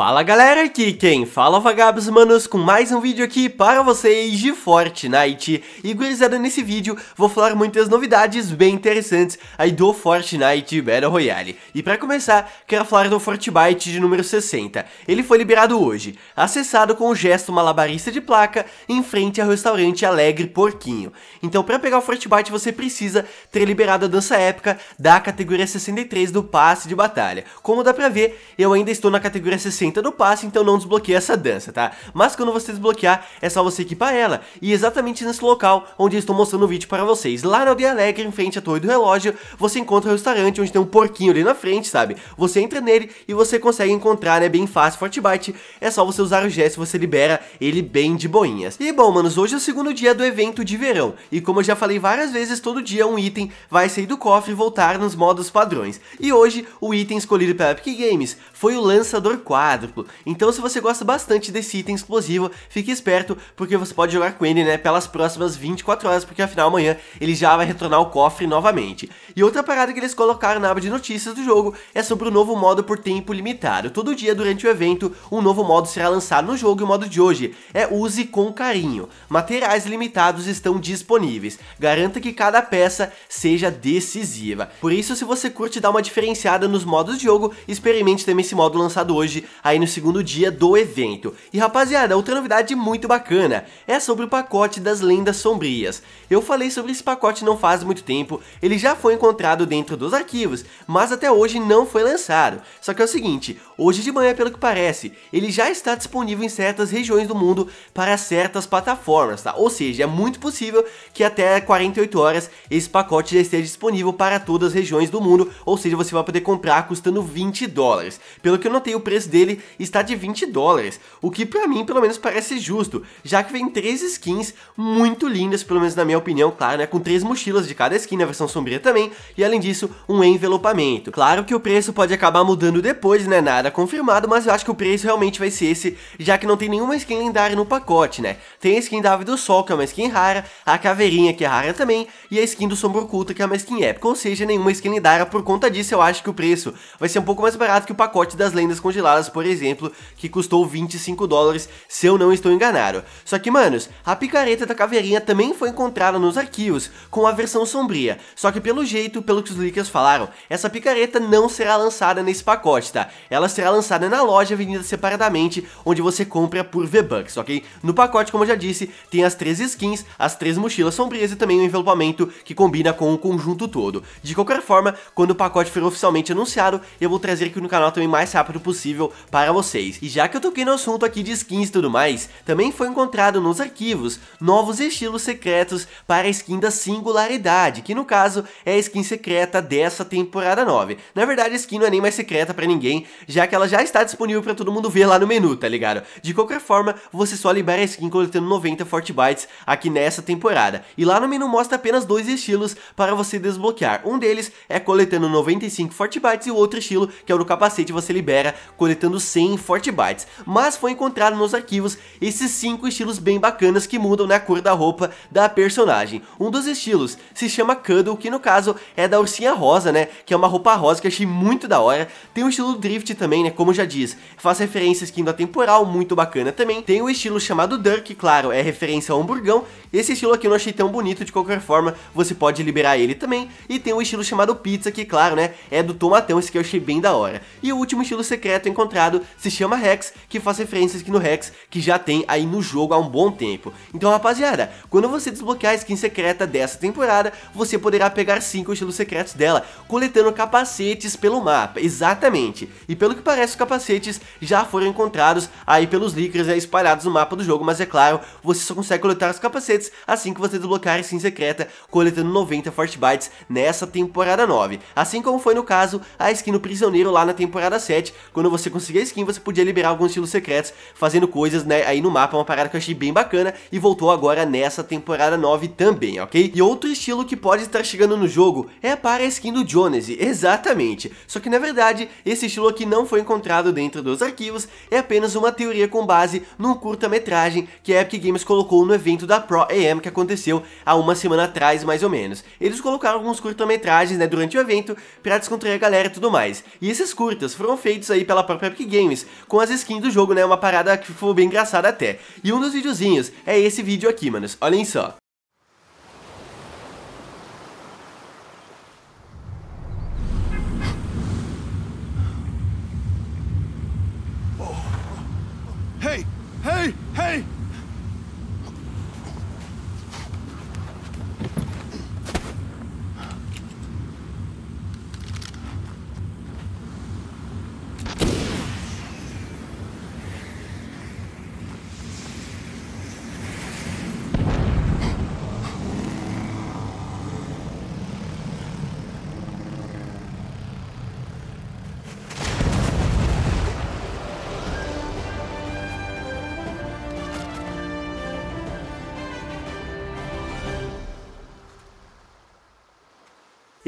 Fala galera, aqui quem fala é Vagabos Manos com mais um vídeo aqui para vocês de Fortnite E gurizada, nesse vídeo vou falar muitas novidades bem interessantes aí do Fortnite Battle Royale E para começar, quero falar do Fortnite de número 60 Ele foi liberado hoje, acessado com o gesto malabarista de placa em frente ao restaurante Alegre Porquinho Então para pegar o Fortnite você precisa ter liberado a dança épica da categoria 63 do passe de batalha Como dá pra ver, eu ainda estou na categoria 60 60 do passe, então não desbloqueia essa dança, tá? Mas quando você desbloquear, é só você equipar ela, e exatamente nesse local onde eu estou mostrando o vídeo para vocês, lá na Aldeia Alegre, em frente à Torre do Relógio, você encontra o um restaurante onde tem um porquinho ali na frente, sabe? Você entra nele e você consegue encontrar, né, bem fácil, Fortbite, é só você usar o gesto, e você libera ele bem de boinhas. E bom, manos, hoje é o segundo dia do evento de verão, e como eu já falei várias vezes, todo dia um item vai sair do cofre e voltar nos modos padrões. E hoje, o item escolhido pela Epic Games foi o Lançador 4, quádruplo. Então se você gosta bastante desse item explosivo, fique esperto, porque você pode jogar com ele, né, pelas próximas 24 horas, porque afinal amanhã ele já vai retornar ao cofre novamente. E outra parada que eles colocaram na aba de notícias do jogo é sobre o novo modo por tempo limitado. Todo dia durante o evento, um novo modo será lançado no jogo e o modo de hoje é use com carinho. Materiais limitados estão disponíveis. Garanta que cada peça seja decisiva. Por isso, se você curte dar uma diferenciada nos modos de jogo, experimente também esse modo lançado hoje aí no segundo dia do evento. E rapaziada, outra novidade muito bacana é sobre o pacote das lendas sombrias. Eu falei sobre esse pacote não faz muito tempo, ele já foi encontrado dentro dos arquivos, mas até hoje não foi lançado. Só que é o seguinte, hoje de manhã pelo que parece, ele já está disponível em certas regiões do mundo para certas plataformas, tá? Ou seja, é muito possível que até 48 horas esse pacote já esteja disponível para todas as regiões do mundo, ou seja, você vai poder comprar custando 20 dólares. Pelo que eu notei, o preço dele dele está de 20 dólares, o que para mim pelo menos parece justo, já que vem três skins muito lindas, pelo menos na minha opinião, claro, né, com três mochilas de cada skin na versão sombria também, e além disso, um envelopamento. Claro que o preço pode acabar mudando depois, né, nada confirmado, mas eu acho que o preço realmente vai ser esse, já que não tem nenhuma skin lendária no pacote, né? Tem a skin da Ave do Sol, que é uma skin rara, a Caveirinha, que é rara também, e a skin do Sombra Oculta, que é uma skin épica, ou seja, nenhuma skin lendária, por conta disso eu acho que o preço vai ser um pouco mais barato que o pacote das lendas congeladas, por exemplo, que custou 25 dólares, se eu não estou enganado. Só que, manos, a picareta da caveirinha também foi encontrada nos arquivos, com a versão sombria, só que pelo jeito, pelo que os leakers falaram, essa picareta não será lançada nesse pacote, tá? Ela será lançada na loja vendida separadamente, onde você compra por V-Bucks, ok? No pacote, como eu já disse, tem as três skins, as três mochilas sombrias e também o um envelopamento que combina com o conjunto todo. De qualquer forma, quando o pacote for oficialmente anunciado, eu vou trazer aqui no canal também mais rápido possível para vocês. E já que eu toquei no assunto aqui de skins e tudo mais, também foi encontrado nos arquivos novos estilos secretos para a skin da singularidade, que no caso é a skin secreta dessa temporada 9. Na verdade a skin não é nem mais secreta para ninguém, já que ela já está disponível para todo mundo ver lá no menu, tá ligado? De qualquer forma, você só libera a skin coletando 90 Forte Bytes aqui nessa temporada. E lá no menu mostra apenas dois estilos para você desbloquear. Um deles é coletando 95 Forte Bytes e o outro estilo, que é o do capacete, você libera coletando número 100 bytes, mas foi encontrado nos arquivos esses 5 estilos bem bacanas que mudam na né, cor da roupa da personagem. Um dos estilos se chama Cuddle, que no caso é da ursinha rosa, né, que é uma roupa rosa que achei muito da hora. Tem o estilo Drift também, né, como já diz, faz referência à skin da temporal, muito bacana também. Tem o estilo chamado Dirk, claro, é referência ao hamburgão. Esse estilo aqui eu não achei tão bonito, de qualquer forma, você pode liberar ele também. E tem o estilo chamado Pizza, que claro, né, é do tomatão, esse que eu achei bem da hora. E o último estilo secreto encontrado se chama Rex, que faz referências aqui no Rex, que já tem aí no jogo há um bom tempo. Então, rapaziada, quando você desbloquear a skin secreta dessa temporada, você poderá pegar 5 estilos secretos dela, coletando capacetes pelo mapa, exatamente. E pelo que parece, os capacetes já foram encontrados aí pelos leakers aí espalhados no mapa do jogo, mas é claro, você só consegue coletar os capacetes assim que você desbloquear a skin secreta, coletando 90 Forte Bytes nessa temporada 9. Assim como foi no caso, a skin do Prisioneiro lá na temporada 7, quando você conseguia a skin, você podia liberar alguns estilos secretos, fazendo coisas, né, aí no mapa, uma parada que eu achei bem bacana, e voltou agora nessa temporada 9 também, ok? E outro estilo que pode estar chegando no jogo é para a skin do Jones, exatamente, só que na verdade, esse estilo aqui não foi encontrado dentro dos arquivos, é apenas uma teoria com base num curta-metragem que a Epic Games colocou no evento da Pro AM que aconteceu há uma semana atrás, mais ou menos. Eles colocaram alguns curta-metragens, né, durante o evento, para descontrair a galera e tudo mais. E esses curtas foram feitos aí pela própria Epic games, com as skins do jogo, né? Uma parada que ficou bem engraçada até. E um dos videozinhos é esse vídeo aqui, manos. Olhem só.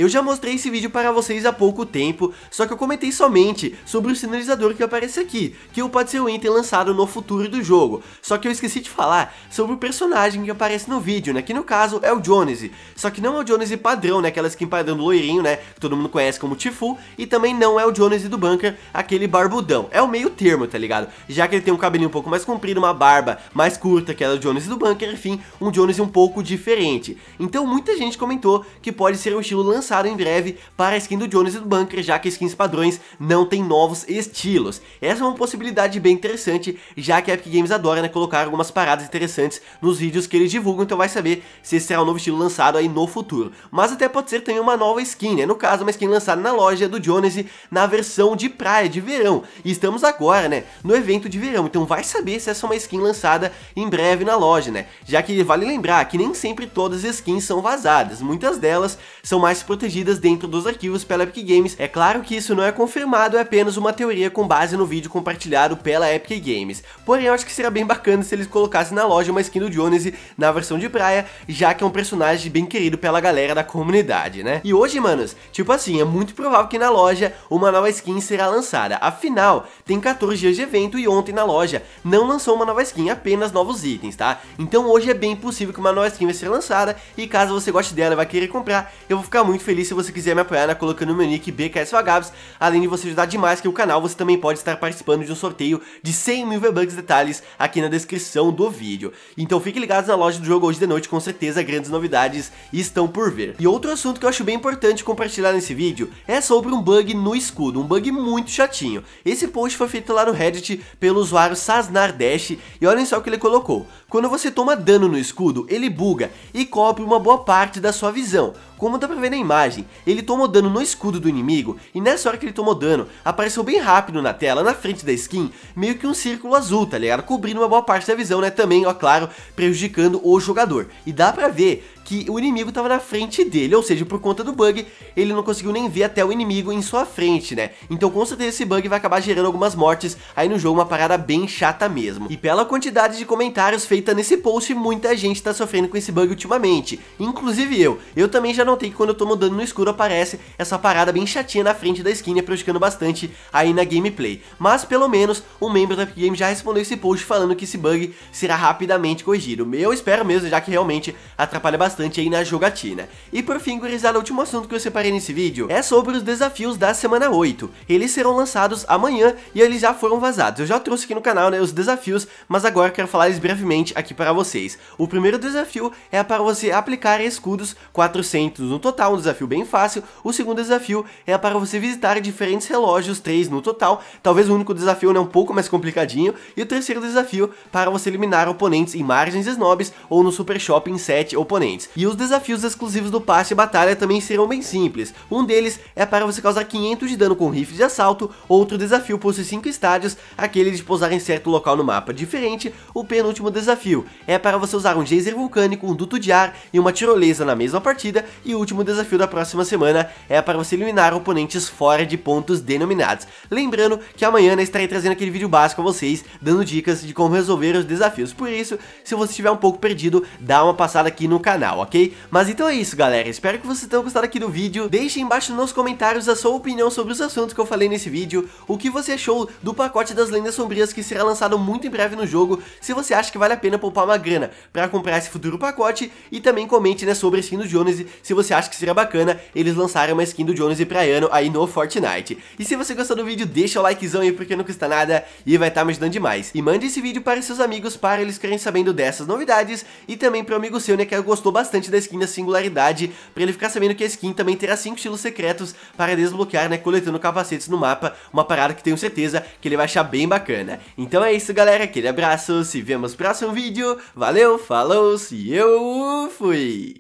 Eu já mostrei esse vídeo para vocês há pouco tempo, só que eu comentei somente sobre o sinalizador que aparece aqui, que pode ser o item lançado no futuro do jogo. Só que eu esqueci de falar sobre o personagem que aparece no vídeo, né? Que no caso é o Jonesy. Só que não é o Jonesy padrão, né? Aquela skin padrão do loirinho, né? Que todo mundo conhece como Tifu. E também não é o Jonesy do bunker, aquele barbudão. É o meio termo, tá ligado? Já que ele tem um cabelinho um pouco mais comprido, uma barba mais curta que a do Jonesy do bunker, enfim, um Jonesy um pouco diferente. Então muita gente comentou que pode ser o estilo lançado lançado em breve para a skin do Jones e do Bunker, já que skins padrões não têm novos estilos. Essa é uma possibilidade bem interessante, já que a Epic Games adora né, colocar algumas paradas interessantes nos vídeos que eles divulgam, então vai saber se esse será um novo estilo lançado aí no futuro. Mas até pode ser também uma nova skin, né? No caso, uma skin lançada na loja do Jones na versão de praia, de verão. E estamos agora, né, no evento de verão, então vai saber se essa é uma skin lançada em breve na loja, né? Já que vale lembrar que nem sempre todas as skins são vazadas, muitas delas são mais protegidas dentro dos arquivos pela Epic Games. É claro que isso não é confirmado, é apenas uma teoria com base no vídeo compartilhado pela Epic Games. Porém, eu acho que seria bem bacana se eles colocassem na loja uma skin do Jonesy na versão de praia, já que é um personagem bem querido pela galera da comunidade, né? E hoje, manos, tipo assim, é muito provável que na loja uma nova skin será lançada. Afinal, tem 14 dias de evento e ontem na loja não lançou uma nova skin, apenas novos itens, tá? Então hoje é bem possível que uma nova skin vai ser lançada e caso você goste dela e vai querer comprar, eu vou ficar muito muito feliz se você quiser me apoiar na né, colocando meu nick Vagabs, Além de você ajudar demais que o canal, você também pode estar participando de um sorteio de 100 mil V-Bucks detalhes aqui na descrição do vídeo. Então fique ligados na loja do jogo hoje de noite, com certeza grandes novidades estão por vir. E outro assunto que eu acho bem importante compartilhar nesse vídeo é sobre um bug no escudo, um bug muito chatinho. Esse post foi feito lá no Reddit pelo usuário Sasnardash e olhem só o que ele colocou. Quando você toma dano no escudo, ele buga e cobre uma boa parte da sua visão, como dá pra ver na imagem, ele tomou dano no escudo do inimigo, e nessa hora que ele tomou dano, apareceu bem rápido na tela, na frente da skin, meio que um círculo azul, tá ligado? Cobrindo uma boa parte da visão, né? Também, ó, claro, prejudicando o jogador. E dá pra ver que o inimigo estava na frente dele, ou seja, por conta do bug, ele não conseguiu nem ver até o inimigo em sua frente, né? Então com certeza esse bug vai acabar gerando algumas mortes aí no jogo, uma parada bem chata mesmo. E pela quantidade de comentários feita nesse post, muita gente tá sofrendo com esse bug ultimamente, inclusive eu. Eu também já notei que quando eu tô mudando no escuro aparece essa parada bem chatinha na frente da skin, prejudicando bastante aí na gameplay. Mas pelo menos um membro da Epic Games já respondeu esse post falando que esse bug será rapidamente corrigido. Eu espero mesmo, já que realmente atrapalha bastante bastante aí na jogatina. E por fim, gurizada, o último assunto que eu separei nesse vídeo é sobre os desafios da semana 8. Eles serão lançados amanhã e eles já foram vazados. Eu já trouxe aqui no canal, né, os desafios, mas agora quero falar eles brevemente aqui para vocês. O primeiro desafio é para você aplicar escudos 400 no total, um desafio bem fácil. O segundo desafio é para você visitar diferentes relógios, 3 no total. Talvez o único desafio é né, um pouco mais complicadinho. E o terceiro desafio para você eliminar oponentes em margens snobs ou no super shopping 7 oponentes e os desafios exclusivos do passe de batalha também serão bem simples. Um deles é para você causar 500 de dano com rifles de assalto, outro desafio possui 5 estádios, aquele de pousar em certo local no mapa diferente, o penúltimo desafio é para você usar um geyser vulcânico, um duto de ar e uma tirolesa na mesma partida, e o último desafio da próxima semana é para você eliminar oponentes fora de pontos denominados. Lembrando que amanhã eu né, estarei trazendo aquele vídeo básico a vocês, dando dicas de como resolver os desafios, por isso, se você estiver um pouco perdido, dá uma passada aqui no canal ok? Mas então é isso, galera. Espero que vocês tenham gostado aqui do vídeo. Deixe embaixo nos comentários a sua opinião sobre os assuntos que eu falei nesse vídeo, o que você achou do pacote das lendas sombrias que será lançado muito em breve no jogo, se você acha que vale a pena poupar uma grana para comprar esse futuro pacote, e também comente, né, sobre a skin do Jones, se você acha que seria bacana eles lançarem uma skin do Jones pra Ano aí no Fortnite. E se você gostou do vídeo, deixa o likezão aí porque não custa nada e vai estar tá me ajudando demais. E mande esse vídeo para seus amigos para eles querem sabendo dessas novidades e também para o amigo seu, né, que gostou bastante bastante da skin da Singularidade, para ele ficar sabendo que a skin também terá 5 estilos secretos para desbloquear, né, coletando capacetes no mapa, uma parada que tenho certeza que ele vai achar bem bacana. Então é isso, galera, aquele abraço, se vemos no próximo vídeo, valeu, falou, se eu fui!